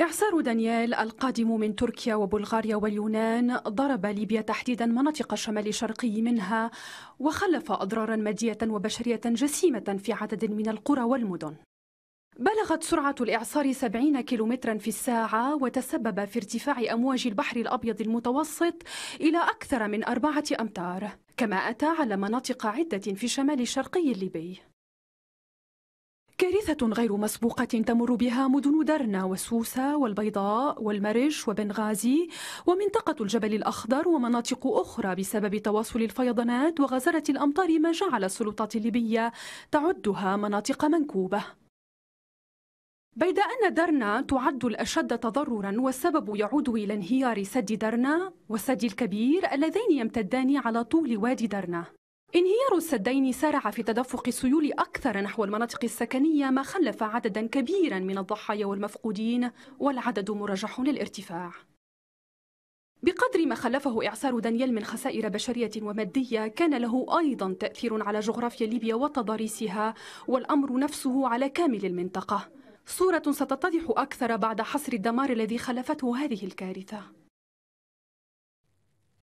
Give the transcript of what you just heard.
إعصار دانيال القادم من تركيا وبلغاريا واليونان ضرب ليبيا تحديدا مناطق الشمال الشرقي منها وخلف أضرارا مادية وبشرية جسيمة في عدد من القرى والمدن بلغت سرعة الإعصار 70 كيلومترا في الساعة وتسبب في ارتفاع أمواج البحر الأبيض المتوسط إلى أكثر من أربعة أمتار كما أتى على مناطق عدة في شمال الشرقي الليبي كارثة غير مسبوقة تمر بها مدن درنا وسوسة والبيضاء والمرج وبنغازي ومنطقة الجبل الأخضر ومناطق أخرى بسبب تواصل الفيضانات وغزارة الأمطار ما جعل السلطات الليبية تعدها مناطق منكوبة بيد أن درنا تعد الأشد تضررا والسبب يعود إلى انهيار سد درنا والسد الكبير اللذين يمتدان على طول وادي درنا انهيار السدين سارع في تدفق السيول أكثر نحو المناطق السكنية ما خلف عددا كبيرا من الضحايا والمفقودين والعدد مرجح للارتفاع بقدر ما خلفه إعصار دانيال من خسائر بشرية ومادية كان له أيضا تأثير على جغرافيا ليبيا وتضاريسها والأمر نفسه على كامل المنطقة صورة ستتضح أكثر بعد حصر الدمار الذي خلفته هذه الكارثة